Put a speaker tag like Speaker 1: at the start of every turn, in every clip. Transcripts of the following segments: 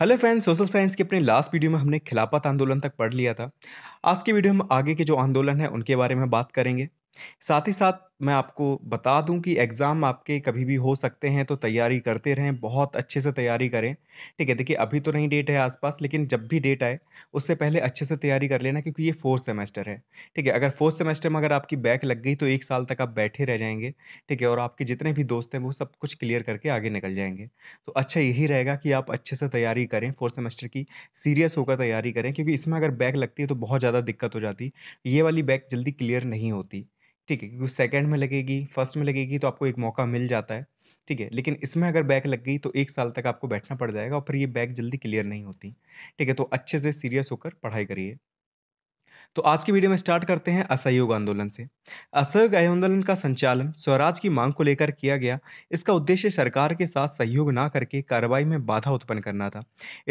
Speaker 1: Hello friends social science के अपने last video में हमने खिलाफत आंदोलन तक पढ़ लिया था आज के वीडियो में आगे के जो आंदोलन है उनके बारे में बात करेंगे साथ ही साथ मैं आपको बता दूँ कि एग्ज़ाम आपके कभी भी हो सकते हैं, तो तैयारी करते रहें, बहुत अच्छे से तैयारी करें। ठीक है? देखिए, अभी तो नहीं डेट है आसपास लेकिन जब भी डेट आए, उससे पहले अच्छे से तैयारी कर लेना क्योंकि ये फोर्थ सेमेस्टर है। ठीक है? अगर फोर्थ सेमेस्टर में अगर आपकी बैक लग गई, तो एक साल तक आप बैठे रह जाएंगे ठीक है? और आपके जितने भी दोस्त हैं, वो सब कुछ क्लियर करके आगे निकल जाएंगे तो अच्छा यही रहेगा कि आप अच्छे से तैयारी करें फोर्थ सेमेस्टर की, सीरियस होकर तैयारी करें क्योंकि इसमें अगर बैक लगती है, तो बहुत ज़्यादा दिक्कत हो जाती ये वाली बैक जल्दी क्लियर नहीं होती। ठीक है क्योंकि सेकेंड में लगेगी फर्स्ट में लगेगी तो आपको एक मौका मिल जाता है ठीक है लेकिन इसमें अगर बैक लग गई तो एक साल तक आपको बैठना पड़ जाएगा और फिर ये बैक जल्दी क्लियर नहीं होती ठीक है तो अच्छे से सीरियस होकर पढ़ाई करिए तो आज की वीडियो में स्टार्ट करते हैं असहयोग आंदोलन से असहयोग आंदोलन का संचालन स्वराज की मांग को लेकर किया गया इसका उद्देश्य सरकार के साथ सहयोग ना करके कार्रवाई में बाधा उत्पन्न करना था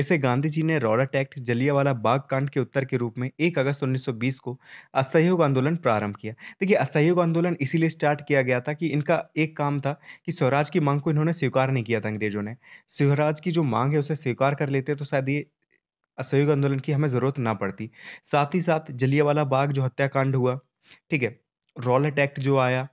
Speaker 1: इसे गांधी जी ने रॉडट एक्ट जलियावाला बाग कांड के उत्तर के रूप में एक अगस्त उन्नीस को असहयोग आंदोलन प्रारंभ किया देखिए असहयोग आंदोलन इसीलिए स्टार्ट किया गया था कि इनका एक काम था कि स्वराज की मांग को इन्होंने स्वीकार नहीं किया था अंग्रेजों ने स्वराज की जो मांग है उसे स्वीकार कर लेते तो शायद ये असहयोग आंदोलन की हमें ज़रूरत ना पड़ती साथ ही साथ जलियावाला बाग जो हत्याकांड हुआ ठीक है रॉलेट एक्ट जो आया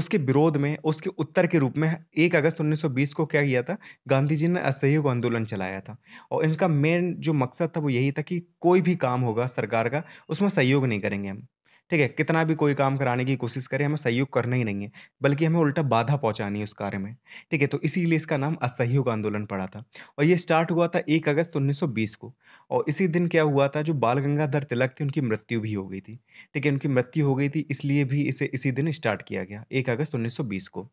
Speaker 1: उसके विरोध में उसके उत्तर के रूप में एक अगस्त 1920 को क्या किया था गांधी जी ने असहयोग आंदोलन चलाया था और इनका मेन जो मकसद था वो यही था कि कोई भी काम होगा सरकार का उसमें सहयोग नहीं करेंगे हम ठीक है कितना भी कोई काम कराने की कोशिश करे हमें सहयोग करना ही नहीं है बल्कि हमें उल्टा बाधा पहुंचानी है उस कार्य में ठीक है तो इसीलिए इसका नाम असहयोग आंदोलन पड़ा था और ये स्टार्ट हुआ था एक अगस्त उन्नीस को और इसी दिन क्या हुआ था जो बाल गंगाधर तिलक थे उनकी मृत्यु भी हो गई थी ठीक है उनकी मृत्यु हो गई थी इसलिए भी इसे इसी दिन स्टार्ट किया गया एक अगस्त उन्नीस को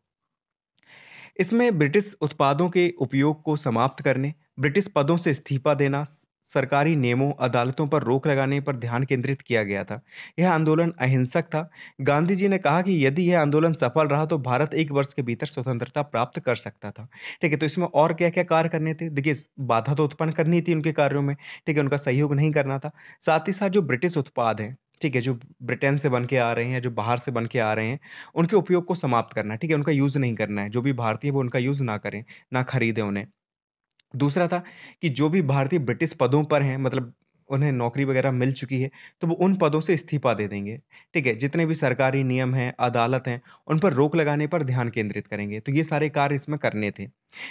Speaker 1: इसमें ब्रिटिश उत्पादों के उपयोग को समाप्त करने ब्रिटिश पदों से इस्तीफा देना सरकारी नियमों अदालतों पर रोक लगाने पर ध्यान केंद्रित किया गया था यह आंदोलन अहिंसक था गांधी जी ने कहा कि यदि यह आंदोलन सफल रहा तो भारत एक वर्ष के भीतर स्वतंत्रता प्राप्त कर सकता था ठीक है तो इसमें और क्या क्या कार्य करने थे देखिए बाधा तो उत्पन्न करनी थी उनके कार्यों में ठीक है उनका सहयोग नहीं करना था साथ ही साथ जो ब्रिटिश उत्पाद हैं ठीक है जो ब्रिटेन से बन के आ रहे हैं जो बाहर से बन के आ रहे हैं उनके उपयोग को समाप्त करना ठीक है उनका यूज़ नहीं करना है जो भी भारतीय वो उनका यूज़ ना करें ना खरीदें उन्हें दूसरा था कि जो भी भारतीय ब्रिटिश पदों पर हैं मतलब उन्हें नौकरी वगैरह मिल चुकी है तो वो उन पदों से इस्तीफा दे देंगे ठीक है जितने भी सरकारी नियम हैं अदालत हैं उन पर रोक लगाने पर ध्यान केंद्रित करेंगे तो ये सारे कार्य इसमें करने थे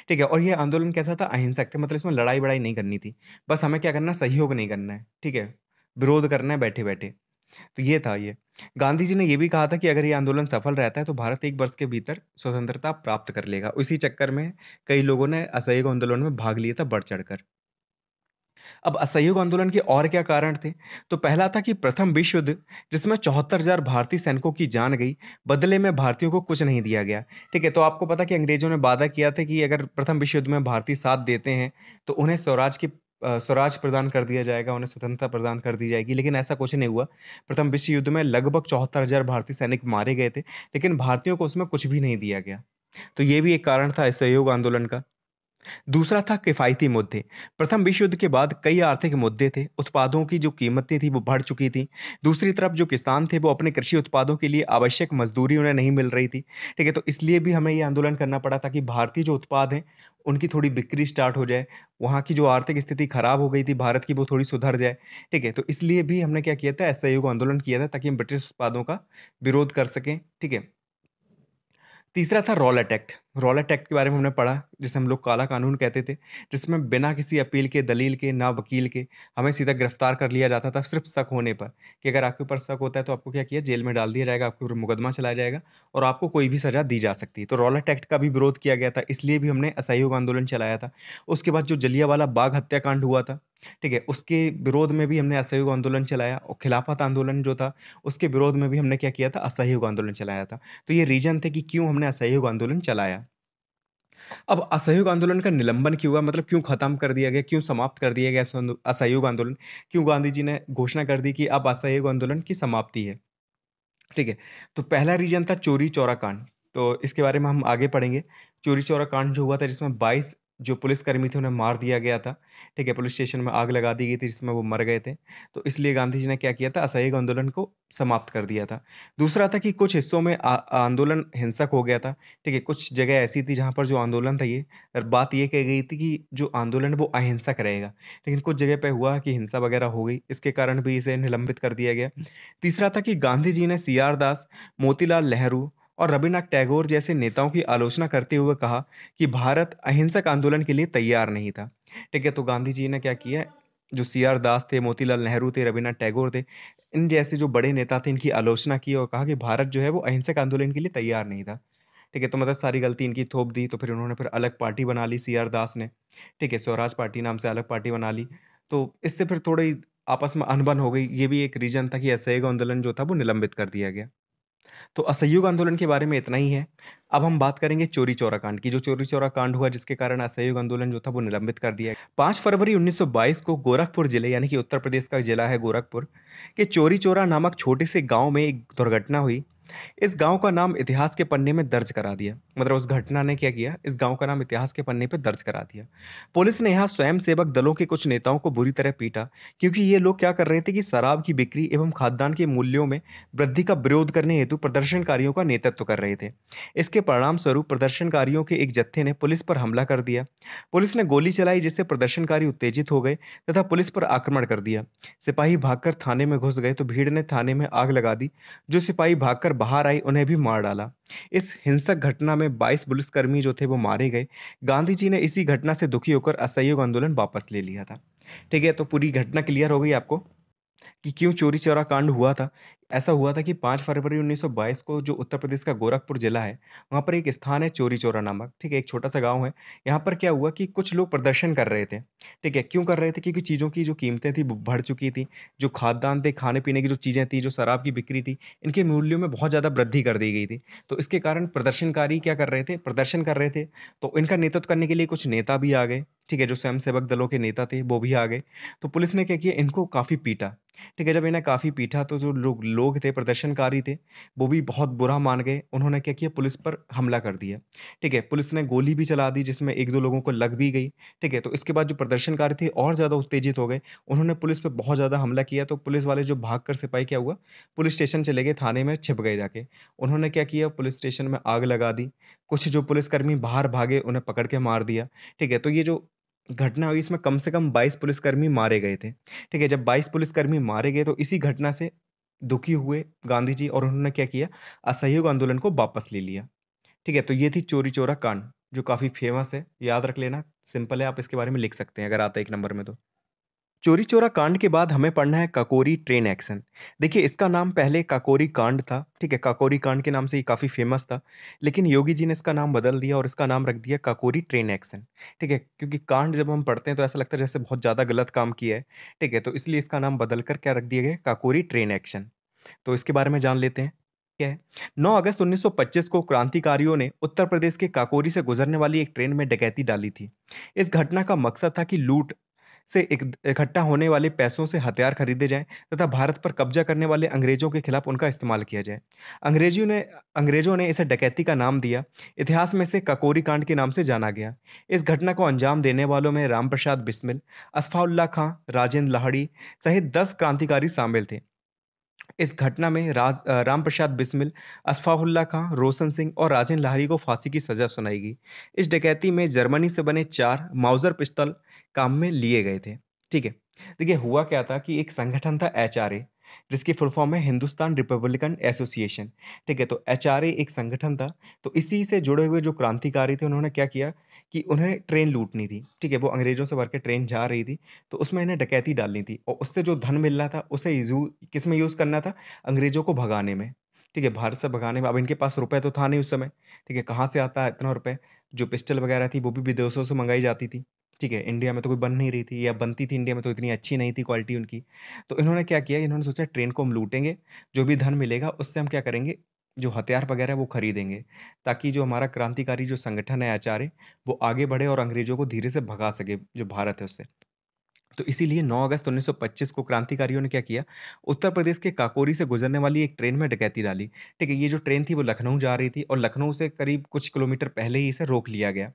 Speaker 1: ठीक है और ये आंदोलन कैसा था अहिंसक थे मतलब इसमें लड़ाई बड़ाई नहीं करनी थी बस हमें क्या करना सहयोग नहीं करना है ठीक है विरोध करना है बैठे बैठे तो ये था ये। गांधी जी ने यह भी कहा था कि अगर ये आंदोलन सफल रहता है तो भारत एक वर्ष के भीतर स्वतंत्रता प्राप्त कर लेगा। इसी चक्कर में कई लोगों ने असहयोग आंदोलन में भाग लिया था बढ़-चढ़ अब असहयोग आंदोलन के और क्या कारण थे? तो पहला था कि प्रथम विश्व युद्ध जिसमें चौहत्तर हजार भारतीय सैनिकों की जान गई, बदले में भारतीयों को कुछ नहीं दिया गया। ठीक है? तो आपको पता कि अंग्रेजों ने वादा किया था कि अगर प्रथम विश्व युद्ध में भारतीय साथ देते हैं तो उन्हें स्वराज की स्वराज प्रदान कर दिया जाएगा उन्हें स्वतंत्रता प्रदान कर दी जाएगी लेकिन ऐसा कुछ नहीं हुआ प्रथम विश्व युद्ध में लगभग चौहत्तर हज़ार भारतीय सैनिक मारे गए थे लेकिन भारतीयों को उसमें कुछ भी नहीं दिया गया तो ये भी एक कारण था इस सहयोग आंदोलन का दूसरा था किफ़ायती मुद्दे प्रथम विश्व युद्ध के बाद कई आर्थिक मुद्दे थे उत्पादों की जो कीमतें थी वो बढ़ चुकी थी दूसरी तरफ जो किसान थे वो अपने कृषि उत्पादों के लिए आवश्यक मजदूरी उन्हें नहीं मिल रही थी ठीक है तो इसलिए भी हमें ये आंदोलन करना पड़ा था कि भारतीय जो उत्पाद हैं उनकी थोड़ी बिक्री स्टार्ट हो जाए वहाँ की जो आर्थिक स्थिति खराब हो गई थी भारत की वो थोड़ी सुधर जाए ठीक है तो इसलिए भी हमने क्या किया था असहयोग आंदोलन किया था ताकि हम ब्रिटिश उत्पादों का विरोध कर सकें ठीक है तीसरा था रॉल एक्ट रॉलेट एक्ट के बारे में हमने पढ़ा जिसे हम लोग काला कानून कहते थे जिसमें बिना किसी अपील के दलील के ना वकील के हमें सीधा गिरफ्तार कर लिया जाता था सिर्फ शक होने पर कि अगर आपके ऊपर शक होता है तो आपको क्या किया जेल में डाल दिया जाएगा आपके ऊपर मुकदमा चलाया जाएगा और आपको कोई भी सज़ा दी जा सकती है तो रॉलेट एक्ट का भी विरोध किया गया था इसलिए भी हमने असहयोग आंदोलन चलाया था उसके बाद जो जलियावाला बाघ हत्याकांड हुआ था ठीक है उसके विरोध में भी हमने असहयोग आंदोलन चलाया और खिलाफत आंदोलन जो था उसके विरोध में भी हमने क्या किया था असहयोग आंदोलन चलाया था तो ये रीजन थे कि क्यों हमने असहयोग आंदोलन चलाया अब असहयोग आंदोलन का निलंबन क्यों हुआ मतलब क्यों खत्म कर दिया गया क्यों समाप्त कर दिया गया असहयोग आंदोलन क्यों गांधी जी ने घोषणा कर दी कि अब असहयोग आंदोलन की समाप्ति है ठीक है तो पहला रीजन था चोरी चौरा कांड तो इसके बारे में हम आगे पढ़ेंगे चोरी चौरा कांड जो हुआ था जिसमें 22 जो पुलिसकर्मी थे उन्हें मार दिया गया था, ठीक है? पुलिस स्टेशन में आग लगा दी गई थी जिसमें वो मर गए थे। तो इसलिए गांधी जी ने क्या किया था असहयोग आंदोलन को समाप्त कर दिया था। दूसरा था कि कुछ हिस्सों में आ आंदोलन हिंसक हो गया था, ठीक है? कुछ जगह ऐसी थी जहाँ पर जो आंदोलन था ये बात ये कही गई थी कि जो आंदोलन वो अहिंसक रहेगा। लेकिन कुछ जगह पर हुआ कि हिंसा वगैरह हो गई, इसके कारण भी इसे निलंबित कर दिया गया। तीसरा था कि गांधी जी ने सी. आर. दास, मोतीलाल नेहरू और रविनाथ टैगोर जैसे नेताओं की आलोचना करते हुए कहा कि भारत अहिंसक आंदोलन के लिए तैयार नहीं था ठीक है तो गांधी जी ने क्या किया जो सी आर दास थे मोतीलाल नेहरू थे रविनाथ टैगोर थे इन जैसे जो बड़े नेता थे इनकी आलोचना की और कहा कि भारत जो है वो अहिंसक आंदोलन के लिए तैयार नहीं था ठीक है तो मतलब सारी गलती इनकी थोप दी तो फिर उन्होंने फिर अलग पार्टी बना ली सी आर दास ने ठीक है स्वराज पार्टी नाम से अलग पार्टी बना ली तो इससे फिर थोड़ी आपस में अनबन हो गई ये भी एक रीज़न था कि असहयोग आंदोलन जो था वो निलंबित कर दिया गया तो असहयोग आंदोलन के बारे में इतना ही है अब हम बात करेंगे चोरी चौरा कांड की जो चोरी चौरा कांड हुआ जिसके कारण असहयोग आंदोलन जो था वो निलंबित कर दिया पाँच फरवरी 1922 को गोरखपुर जिले यानी कि उत्तर प्रदेश का जिला है गोरखपुर के चोरी चौरा नामक छोटे से गाँव में एक दुर्घटना हुई इस गांव का नाम इतिहास के पन्ने में दर्ज करा दिया मतलब उस घटना ने क्या किया इस गांव का नाम इतिहास के पन्ने पर दर्ज करा दिया पुलिस ने यहाँ स्वयंसेवक दलों के कुछ नेताओं को बुरी तरह पीटा क्योंकि ये लोग क्या कर रहे थे कि शराब की बिक्री एवं खाद्यान्न के मूल्यों में वृद्धि का विरोध करने हेतु प्रदर्शनकारियों का नेतृत्व कर रहे थे इसके परिणाम स्वरूप प्रदर्शनकारियों के एक जत्थे ने पुलिस पर हमला कर दिया पुलिस ने गोली चलाई जिससे प्रदर्शनकारी उत्तेजित हो गए तथा पुलिस पर आक्रमण कर दिया सिपाही भागकर थाने में घुस गए तो भीड़ ने थाने में आग लगा दी जो सिपाही भागकर बाहर आई उन्हें भी मार डाला इस हिंसक घटना में 22 पुलिसकर्मी जो थे वो मारे गए गांधी जी ने इसी घटना से दुखी होकर असहयोग आंदोलन वापस ले लिया था ठीक है तो पूरी घटना क्लियर हो गई आपको कि क्यों चोरी चोरा कांड हुआ था ऐसा हुआ था कि 5 फरवरी 1922 को जो उत्तर प्रदेश का गोरखपुर जिला है, वहाँ पर एक स्थान है चोरी चोरा नामक, ठीक है? एक छोटा-सा गाँव है। यहाँ पर क्या हुआ कि कुछ लोग प्रदर्शन कर रहे थे, ठीक है? क्यों कर रहे थे? क्योंकि चीज़ों की जो कीमतें थी वो बढ़ चुकी थी। जो खाद्यान्न थे, खाने-पीने की जो चीज़ें थी, जो शराब की बिक्री थी, इनके मूल्यों में बहुत ज़्यादा वृद्धि कर दी गई थी। तो इसके कारण प्रदर्शनकारी क्या कर रहे थे, प्रदर्शन कर रहे थे। तो इनका नेतृत्व करने के लिए कुछ नेता भी आ गए, ठीक है? जो स्वयंसेवक दलों के नेता थे, वो भी आ गए। तो पुलिस ने क्या किया, इनको काफ़ी पीटा, ठीक है? जब इन्हें काफ़ी पीटा तो जो लोग लोग थे प्रदर्शनकारी थे वो भी बहुत बुरा मान गए उन्होंने क्या किया पुलिस पर हमला कर दिया ठीक है पुलिस ने गोली भी चला दी जिसमें एक दो लोगों को लग भी गई ठीक है तो इसके बाद जो प्रदर्शनकारी थे और ज़्यादा उत्तेजित हो गए उन्होंने पुलिस पर बहुत ज़्यादा हमला किया तो पुलिस वाले जो भाग कर सिपाही क्या हुआ पुलिस स्टेशन चले गए थाने में छिप गए जाके उन्होंने क्या किया पुलिस स्टेशन में आग लगा दी कुछ जो पुलिसकर्मी बाहर भागे उन्हें पकड़ के मार दिया ठीक है तो ये जो घटना हुई इसमें कम से कम 22 पुलिसकर्मी मारे गए थे ठीक है जब 22 पुलिसकर्मी मारे गए तो इसी घटना से दुखी हुए गांधी जी और उन्होंने क्या किया असहयोग आंदोलन को वापस ले लिया ठीक है तो ये थी चोरी चोरा कांड जो काफ़ी फेमस है याद रख लेना सिंपल है आप इसके बारे में लिख सकते हैं अगर आता है एक नंबर में तो चोरी चोरा कांड के बाद हमें पढ़ना है काकोरी ट्रेन एक्शन देखिए इसका नाम पहले काकोरी कांड था ठीक है काकोरी कांड के नाम से ये काफ़ी फेमस था लेकिन योगी जी ने इसका नाम बदल दिया और इसका नाम रख दिया काकोरी ट्रेन एक्शन ठीक है क्योंकि कांड जब हम पढ़ते हैं तो ऐसा लगता है जैसे बहुत ज़्यादा गलत काम किया है ठीक है तो इसलिए इसका नाम बदल कर क्या रख दिया गया काकोरी ट्रेन एक्शन तो इसके बारे में जान लेते हैं क्या है नौ अगस्त पच्चीस को क्रांतिकारियों ने उत्तर प्रदेश के काकोरी से गुजरने वाली एक ट्रेन में डकैती डाली थी इस घटना का मकसद था कि लूट से इकट्ठा होने वाले पैसों से हथियार खरीदे जाएं तथा भारत पर कब्जा करने वाले अंग्रेजों के खिलाफ उनका इस्तेमाल किया जाए अंग्रेजियों ने अंग्रेजों ने इसे डकैती का नाम दिया इतिहास में इसे ककोरी कांड के नाम से जाना गया इस घटना को अंजाम देने वालों में राम प्रसाद बिस्मिल असफाउल्ला खां राजेंद्र लाहड़ी सहित दस क्रांतिकारी शामिल थे इस घटना में राज राम प्रसाद बिस्मिल अशफाउल्ला खां रोशन सिंह और राजेन लाहरी को फांसी की सजा सुनाई गई इस डकैती में जर्मनी से बने चार माउजर पिस्तौल काम में लिए गए थे ठीक है देखिए हुआ क्या था कि एक संगठन था एच जिसकी फुल फॉर्म है हिंदुस्तान रिपब्लिकन एसोसिएशन ठीक है तो एच एक संगठन था तो इसी से जुड़े हुए जो क्रांतिकारी थे उन्होंने क्या किया कि उन्हें ट्रेन लूटनी थी ठीक है वो अंग्रेज़ों से भर के ट्रेन जा रही थी तो उसमें इन्हें डकैती डालनी थी और उससे जो धन मिलना था उसे यूज किस में यूज़ करना था अंग्रेज़ों को भगाने में ठीक है भारत से भगाने में अब इनके पास रुपए तो था नहीं उस समय ठीक है कहाँ से आता है इतना रुपए जो पिस्टल वगैरह थी वो भी विदेशों से मंगाई जाती थी ठीक है इंडिया में तो कोई बन नहीं रही थी या बनती थी इंडिया में तो इतनी अच्छी नहीं थी क्वालिटी उनकी तो इन्होंने क्या किया इन्होंने सोचा ट्रेन को हम लूटेंगे जो भी धन मिलेगा उससे हम क्या करेंगे जो हथियार वगैरह वो खरीदेंगे ताकि जो हमारा क्रांतिकारी जो संगठन है आचार्य वो आगे बढ़े और अंग्रेज़ों को धीरे से भगा सके जो भारत है उससे तो इसीलिए 9 अगस्त 1925 को क्रांतिकारियों ने क्या किया उत्तर प्रदेश के काकोरी से गुजरने वाली एक ट्रेन में डकैती डाली ठीक है ये जो ट्रेन थी वो लखनऊ जा रही थी और लखनऊ से करीब कुछ किलोमीटर पहले ही इसे रोक लिया गया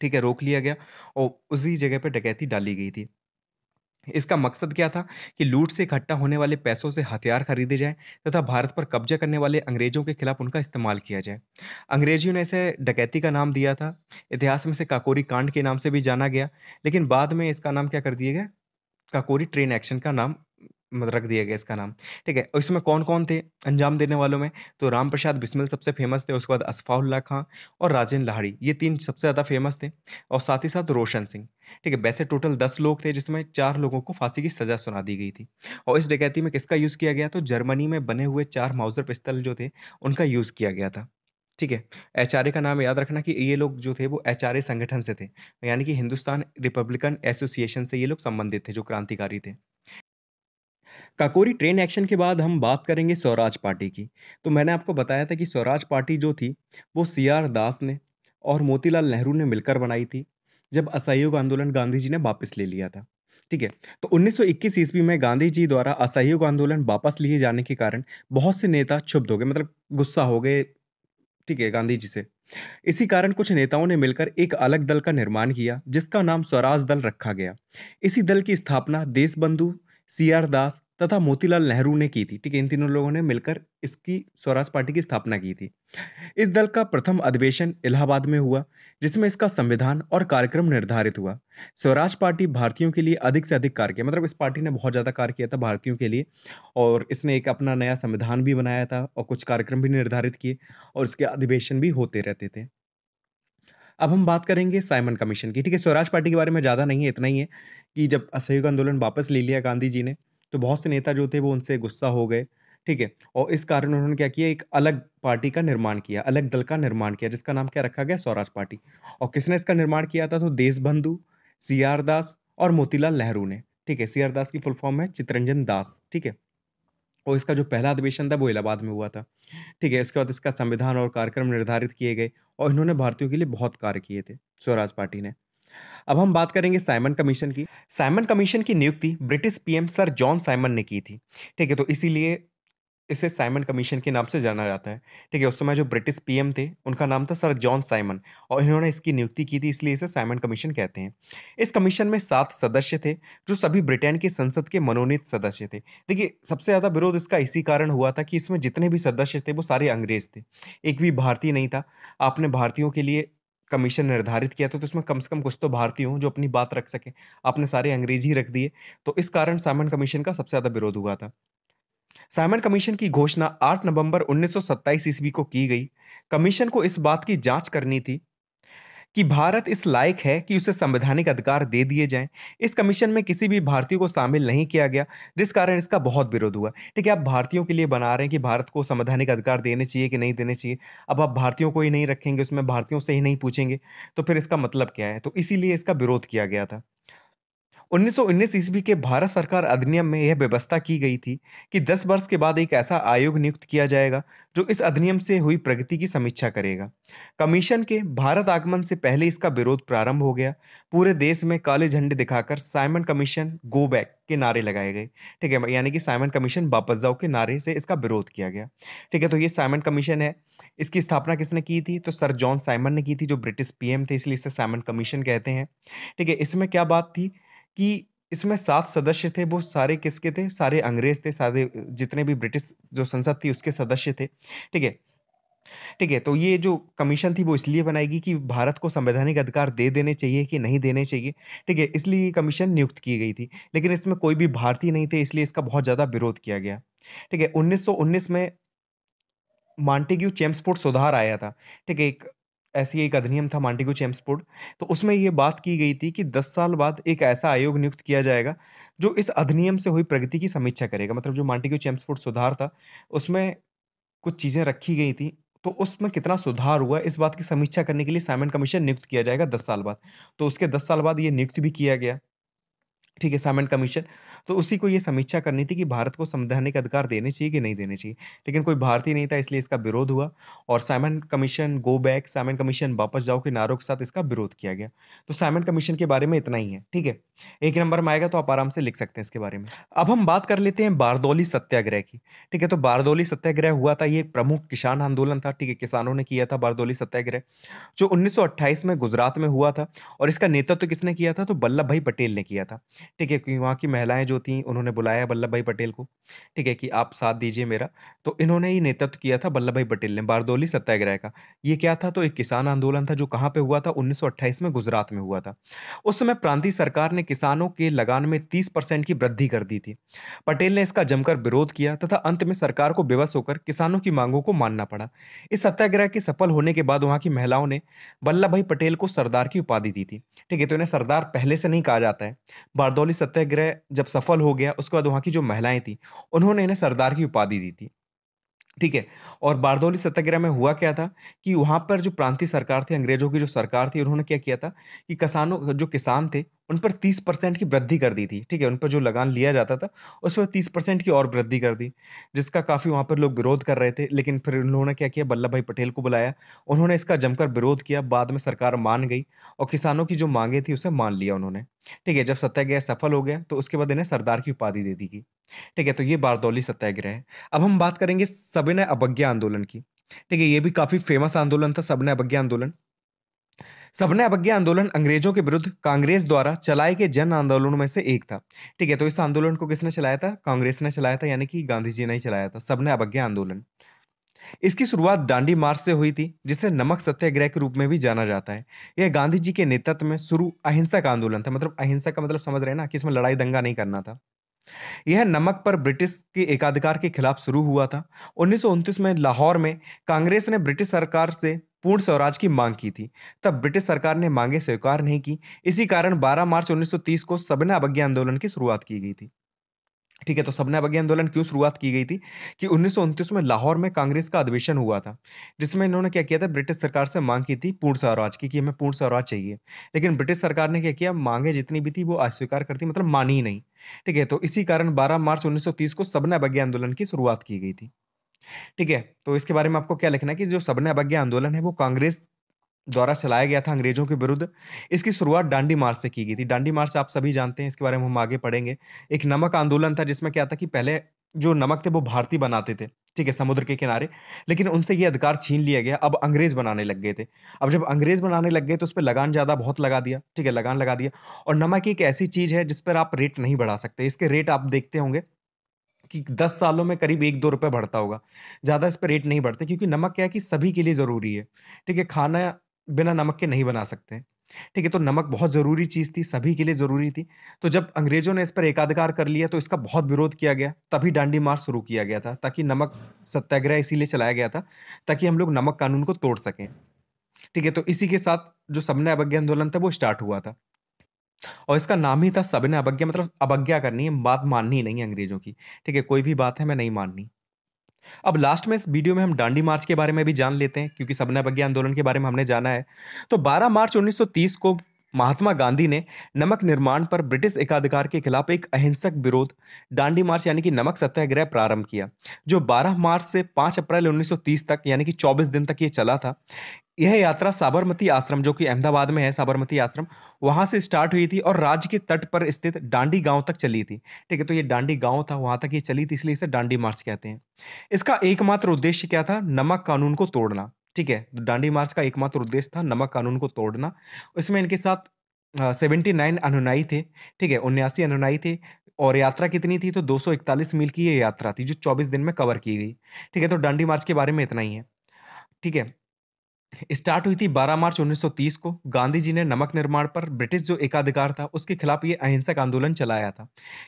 Speaker 1: ठीक है रोक लिया गया और उसी जगह पर डकैती डाली गई थी इसका मकसद क्या था कि लूट से इकट्ठा होने वाले पैसों से हथियार खरीदे जाएं तथा भारत पर कब्जा करने वाले अंग्रेजों के खिलाफ उनका इस्तेमाल किया जाए अंग्रेजियों ने इसे डकैती का नाम दिया था इतिहास में इसे काकोरी कांड के नाम से भी जाना गया लेकिन बाद में इसका नाम क्या कर दिया गया काकोरी ट्रेन एक्शन का नाम मतलब रख दिया गया इसका नाम ठीक है इसमें कौन कौन थे अंजाम देने वालों में तो राम प्रसाद बिस्मिल सबसे फेमस थे उसके बाद असफाउल्ला खां और राजेन लाहड़ी ये तीन सबसे ज़्यादा फेमस थे और साथ ही साथ रोशन सिंह ठीक है वैसे टोटल दस लोग थे जिसमें चार लोगों को फांसी की सज़ा सुना दी गई थी और इस डकैती में किसका यूज़ किया गया तो जर्मनी में बने हुए चार माउजर पिस्तल जो थे उनका यूज़ किया गया था ठीक है एच का नाम याद रखना कि ये लोग जो थे वो एच संगठन से थे यानी कि हिंदुस्तान रिपब्लिकन एसोसिएशन से ये लोग संबंधित थे जो क्रांतिकारी थे काकोरी ट्रेन एक्शन के बाद हम बात करेंगे स्वराज पार्टी की तो मैंने आपको बताया था कि स्वराज पार्टी जो थी वो सी आर दास ने और मोतीलाल नेहरू ने मिलकर बनाई थी जब असहयोग आंदोलन गांधी जी ने वापस ले लिया था ठीक है तो 1921 ईस्वी में गांधी जी द्वारा असहयोग आंदोलन वापस लिए जाने के कारण बहुत से नेता क्षुब्ध हो गए मतलब गुस्सा हो गए ठीक है गांधी जी से इसी कारण कुछ नेताओं ने मिलकर एक अलग दल का निर्माण किया जिसका नाम स्वराज दल रखा गया इसी दल की स्थापना देशबंधु सी आर दास तथा मोतीलाल नेहरू ने की थी ठीक है इन तीनों लोगों ने मिलकर इसकी स्वराज पार्टी की स्थापना की थी इस दल का प्रथम अधिवेशन इलाहाबाद में हुआ जिसमें इसका संविधान और कार्यक्रम निर्धारित हुआ स्वराज पार्टी भारतीयों के लिए अधिक से अधिक कार्य किया मतलब इस पार्टी ने बहुत ज़्यादा कार्य किया था भारतीयों के लिए और इसने एक अपना नया संविधान भी बनाया था और कुछ कार्यक्रम भी निर्धारित किए और इसके अधिवेशन भी होते रहते थे अब हम बात करेंगे साइमन कमीशन की ठीक है स्वराज पार्टी के बारे में ज़्यादा नहीं है इतना ही है कि जब असहयोग आंदोलन वापस ले लिया गांधी जी ने तो बहुत से नेता जो थे वो उनसे गुस्सा हो गए ठीक है और इस कारण उन्होंने क्या किया एक अलग पार्टी का निर्माण किया अलग दल का निर्माण किया जिसका नाम क्या रखा गया स्वराज पार्टी और किसने इसका निर्माण किया था तो देशबंधु सी आर दास और मोतीलाल नेहरू ने ठीक है सी आर दास की फुल फॉर्म है चित्रंजन दास ठीक है और इसका जो पहला अधिवेशन था वो इलाहाबाद में हुआ था ठीक है उसके बाद इसका संविधान और कार्यक्रम निर्धारित किए गए और इन्होंने भारतीयों के लिए बहुत कार्य किए थे स्वराज पार्टी ने अब हम बात करेंगे साइमन कमीशन की साइमन कमीशन की नियुक्ति British PM sir John Simon ने की थी ठीक है तो इसीलिए इसे साइमन कमीशन के नाम से जाना जाता है ठीक है उस समय जो ब्रिटिश पीएम थे उनका नाम था सर जॉन साइमन और इन्होंने इसकी नियुक्ति की थी इसलिए इसे साइमन कमीशन कहते हैं इस कमीशन में सात सदस्य थे जो सभी ब्रिटेन की संसद के मनोनीत सदस्य थे देखिए सबसे ज़्यादा विरोध इसका इसी कारण हुआ था कि इसमें जितने भी सदस्य थे वो सारे अंग्रेज थे एक भी भारतीय नहीं था आपने भारतीयों के लिए कमीशन निर्धारित किया था तो इसमें कम से कम कुछ तो भारतीय हों जो अपनी बात रख सकें आपने सारे अंग्रेजी रख दिए तो इस कारण साइमन कमीशन का सबसे ज़्यादा विरोध हुआ था साइमन कमीशन की घोषणा 8 नवंबर 1927 ईस्वी को की गई कमीशन को इस बात की जांच करनी थी कि भारत इस लायक है कि उसे संवैधानिक अधिकार दे दिए जाएं इस कमीशन में किसी भी भारतीय को शामिल नहीं किया गया जिस कारण इसका बहुत विरोध हुआ ठीक है आप भारतीयों के लिए बना रहे हैं कि भारत को संवैधानिक अधिकार देने चाहिए कि नहीं देने चाहिए अब आप भारतीयों को ही नहीं रखेंगे उसमें भारतीयों से ही नहीं पूछेंगे तो फिर इसका मतलब क्या है तो इसीलिए इसका विरोध किया गया था 1919 ईस्वी के भारत सरकार अधिनियम में यह व्यवस्था की गई थी कि 10 वर्ष के बाद एक ऐसा आयोग नियुक्त किया जाएगा जो इस अधिनियम से हुई प्रगति की समीक्षा करेगा कमीशन के भारत आगमन से पहले इसका विरोध प्रारंभ हो गया पूरे देश में काले झंडे दिखाकर साइमन कमीशन गो बैक के नारे लगाए गए ठीक है यानी कि साइमन कमीशन वापस जाओ के नारे से इसका विरोध किया गया ठीक है तो ये साइमन कमीशन है इसकी स्थापना किसने की थी तो सर जॉन साइमन ने की थी जो ब्रिटिश पीएम थे इसलिए इसे साइमन कमीशन कहते हैं ठीक है इसमें क्या बात थी कि इसमें सात सदस्य थे वो सारे किसके थे सारे अंग्रेज थे सारे जितने भी ब्रिटिश जो संसद थी उसके सदस्य थे ठीक है ठीक है तो ये जो कमीशन थी वो इसलिए बनाएगी कि भारत को संवैधानिक अधिकार दे देने चाहिए कि नहीं देने चाहिए ठीक है इसलिए ये कमीशन नियुक्त की गई थी लेकिन इसमें कोई भी भारतीय नहीं थे इसलिए इसका बहुत ज़्यादा विरोध किया गया ठीक है 1919 में मांटेग्यू चैम्सपोर्ट सुधार आया था ठीक है एक ऐसी एक अधिनियम था मांटिको चैम्सपोर्ड तो उसमें ये बात की गई थी कि 10 साल बाद एक ऐसा आयोग नियुक्त किया जाएगा जो इस अधिनियम से हुई प्रगति की समीक्षा करेगा मतलब जो मांटिको चैम्सपोर्ड सुधार था उसमें कुछ चीज़ें रखी गई थी तो उसमें कितना सुधार हुआ इस बात की समीक्षा करने के लिए साइमन कमीशन नियुक्त किया जाएगा दस साल बाद तो उसके दस साल बाद ये नियुक्त भी किया गया ठीक है साइमन कमीशन तो उसी को ये समीक्षा करनी थी कि भारत को संवैधानिक अधिकार देने चाहिए कि नहीं देने चाहिए लेकिन कोई भारतीय नहीं था इसलिए इसका विरोध हुआ और Simon commission go back Simon commission वापस जाओ के नारों के साथ इसका विरोध किया गया तो साइमन कमीशन के बारे में इतना ही है ठीक है एक नंबर में आएगा तो आप आराम से लिख सकते हैं इसके बारे में अब हम बात कर लेते हैं बारदौली सत्याग्रह की ठीक है तो बारदौली सत्याग्रह हुआ था ये एक प्रमुख किसान आंदोलन था ठीक है किसानों ने किया था बारदौली सत्याग्रह जो उन्नीस में गुजरात में हुआ था और इसका नेतृत्व तो किसने किया था तो वल्लभ भाई पटेल ने किया था ठीक है क्योंकि वहाँ की महिलाएं जो जो थी उन्होंने बुलाया वल्लभ भाई पटेल को ठीक है कि आप साथ दीजिए मेरा तो इन्होंने ही नेतृत्व किया था वल्लभ भाई पटेल ने बारदोली सत्याग्रह का ये क्या था तो एक किसान आंदोलन था जो कहाँ पे हुआ था 1928 में गुजरात में हुआ था उस समय प्रांतीय सरकार ने किसानों के लगान में तीस की वृद्धि कर दी थी पटेल ने इसका जमकर विरोध किया तथा अंत में सरकार को बेबस होकर किसानों की मांगों को मानना पड़ा इस सत्याग्रह के सफल होने के बाद वहाँ की महिलाओं ने वल्लभ भाई पटेल को सरदार की उपाधि दी थी ठीक है तो इन्हें सरदार पहले से नहीं कहा जाता है बारदौली सत्याग्रह जब सफल सफल हो गया उसके बाद वहाँ की जो महिलाएं थी उन्होंने इन्हें सरदार की उपाधि दी थी ठीक है और बारदौली सत्याग्रह में हुआ क्या था कि वहाँ पर जो प्रांतीय सरकार थी अंग्रेजों की जो सरकार थी उन्होंने क्या किया था कि किसानों जो किसान थे उन पर तीस परसेंट की वृद्धि कर दी थी ठीक है उन पर जो लगान लिया जाता था उस पर तीस परसेंट की और वृद्धि कर दी जिसका काफ़ी वहाँ पर लोग विरोध कर रहे थे लेकिन फिर उन्होंने क्या किया वल्लभ भाई पटेल को बुलाया उन्होंने इसका जमकर विरोध किया बाद में सरकार मान गई और किसानों की जो मांगे थी उसे मान लिया उन्होंने ठीक है जब सत्याग्रह सफल हो गया तो उसके बाद इन्हें सरदार की उपाधि दे दी गई ठीक है तो ये बारदौली सत्याग्रह है अब हम बात करेंगे सविनय अवज्ञा आंदोलन की ठीक है ये भी काफ़ी फेमस आंदोलन था सबने अवज्ञा आंदोलन सबने अवज्ञा आंदोलन अंग्रेजों के विरुद्ध कांग्रेस द्वारा चलाए गए जन आंदोलनों में से एक था ठीक है तो इस आंदोलन को किसने चलाया था कांग्रेस ने चलाया था यानी कि गांधी जी ने ही चलाया था सबने अवज्ञा आंदोलन इसकी शुरुआत डांडी मार्च से हुई थी जिसे नमक सत्याग्रह के रूप में भी जाना जाता है यह गांधी जी के नेतृत्व में शुरू अहिंसा का आंदोलन था मतलब अहिंसा का मतलब समझ रहे ना कि इसमें लड़ाई दंगा नहीं करना था यह नमक पर ब्रिटिश के एकाधिकार के खिलाफ शुरू हुआ था उन्नीस में लाहौर में कांग्रेस ने ब्रिटिश सरकार से पूर्ण स्वराज की मांग की थी तब ब्रिटिश सरकार ने मांगे स्वीकार नहीं की इसी कारण 12 मार्च 1930 को सबना अवज्ञा आंदोलन की शुरुआत की गई थी ठीक है तो सबना अवज्ञा आंदोलन क्यों शुरुआत की गई थी कि उन्नीस में लाहौर में कांग्रेस का अधिवेशन हुआ था जिसमें इन्होंने क्या किया था ब्रिटिश सरकार से मांग की थी पूर्ण स्वराज की कि हमें पूर्ण स्वराज चाहिए लेकिन ब्रिटिश सरकार ने क्या किया मांगे जितनी भी थी वो अस्वीकार करती मतलब मानी ही नहीं ठीक है तो इसी कारण 12 मार्च 1930 को सबना अवज्ञा आंदोलन की शुरुआत की गई थी ठीक है तो इसके बारे में आपको क्या लिखना है कि जो सबने अवज्ञा आंदोलन है वो कांग्रेस द्वारा चलाया गया था अंग्रेजों के विरुद्ध इसकी शुरुआत डांडी मार्च से की गई थी डांडी मार्च आप सभी जानते हैं इसके बारे में हम आगे पढ़ेंगे एक नमक आंदोलन था जिसमें क्या था कि पहले जो नमक थे वो भारतीय बनाते थे ठीक है समुद्र के किनारे लेकिन उनसे ये अधिकार छीन लिया गया अब अंग्रेज बनाने लग गए थे अब जब अंग्रेज बनाने लग गए तो उस पर लगान ज़्यादा बहुत लगा दिया ठीक है लगान लगा दिया और नमक एक ऐसी चीज़ है जिस पर आप रेट नहीं बढ़ा सकते इसके रेट आप देखते होंगे कि दस सालों में करीब एक दो रुपये बढ़ता होगा ज़्यादा इस पर रेट नहीं बढ़ते क्योंकि नमक क्या है कि सभी के लिए ज़रूरी है ठीक है खाना बिना नमक के नहीं बना सकते ठीक है तो नमक बहुत ज़रूरी चीज़ थी सभी के लिए ज़रूरी थी तो जब अंग्रेज़ों ने इस पर एकाधिकार कर लिया तो इसका बहुत विरोध किया गया तभी डांडी मार्च शुरू किया गया था ताकि नमक सत्याग्रह इसीलिए चलाया गया था ताकि हम लोग नमक कानून को तोड़ सकें ठीक है तो इसी के साथ जो सबने अवज्ञा आंदोलन था वो स्टार्ट हुआ था और इसका नाम ही था सबने अवज्ञा मतलब अवज्ञा करनी है, बात माननी नहीं है अंग्रेजों की। ठीक है, कोई भी बात है मैं नहीं माननी। अब लास्ट में इस वीडियो में हम डांडी मार्च के बारे में भी जान लेते हैं क्योंकि सबने अवज्ञा आंदोलन के बारे में हमने जाना है। तो 12 मार्च 1930 को महात्मा गांधी ने नमक निर्माण पर ब्रिटिश एकाधिकार के खिलाफ एक अहिंसक विरोध डांडी मार्च यानी कि नमक सत्याग्रह प्रारंभ किया जो 12 मार्च से 5 अप्रैल 1930 तक यानी कि 24 दिन तक ये चला था यह यात्रा साबरमती आश्रम जो कि अहमदाबाद में है साबरमती आश्रम वहाँ से स्टार्ट हुई थी और राज्य के तट पर स्थित डांडी गांव तक चली थी ठीक है तो ये डांडी गांव था वहाँ तक ये चली थी इसलिए इसे डांडी मार्च कहते हैं इसका एकमात्र उद्देश्य क्या था नमक कानून को तोड़ना ठीक है दांडी मार्च का एकमात्र उद्देश्य था नमक कानून को तोड़ना इसमें इनके साथ सेवेंटी नाइन अनुनाई थे ठीक है उन्यासी अनुनाई थे और यात्रा कितनी थी तो 241 मील की ये यात्रा थी जो 24 दिन में कवर की गई ठीक है तो डांडी मार्च के बारे में इतना ही है ठीक है स्टार्ट हुई थी 12 मार्च 1930 को गांधी जी ने नमक निर्माण पर ब्रिटिश जो एकाधिकार था उसके खिलाफ ये अहिंसक आंदोलन चलाया था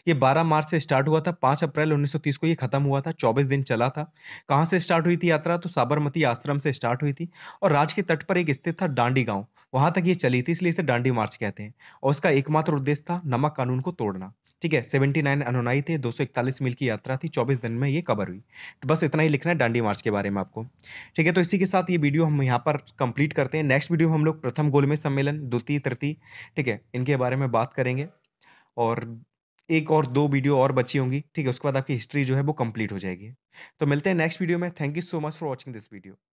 Speaker 1: ये 12 मार्च से स्टार्ट हुआ था 5 अप्रैल 1930 को ये खत्म हुआ था 24 दिन चला था कहाँ से स्टार्ट हुई थी यात्रा तो साबरमती आश्रम से स्टार्ट हुई थी और राज के तट पर एक स्थित था डांडी गाँव वहाँ तक ये चली थी इसलिए इसे डांडी मार्च कहते हैं और उसका एकमात्र उद्देश्य था नमक कानून को तोड़ना ठीक है सेवेंटी नाइन अनुनाई थे दो सौ इकतालीस मील की यात्रा थी चौबीस दिन में ये कवर हुई तो बस इतना ही लिखना है डांडी मार्च के बारे में आपको ठीक है तो इसी के साथ ये वीडियो हम यहाँ पर कंप्लीट करते हैं नेक्स्ट वीडियो में हम लोग प्रथम गोल में सम्मेलन द्वितीय तृतीय ठीक है इनके बारे में बात करेंगे और एक और दो वीडियो और बची होंगी ठीक है उसके बाद आपकी हिस्ट्री जो है वो कंप्लीट हो जाएगी तो मिलते हैं नेक्स्ट वीडियो में thank you so much for watching this video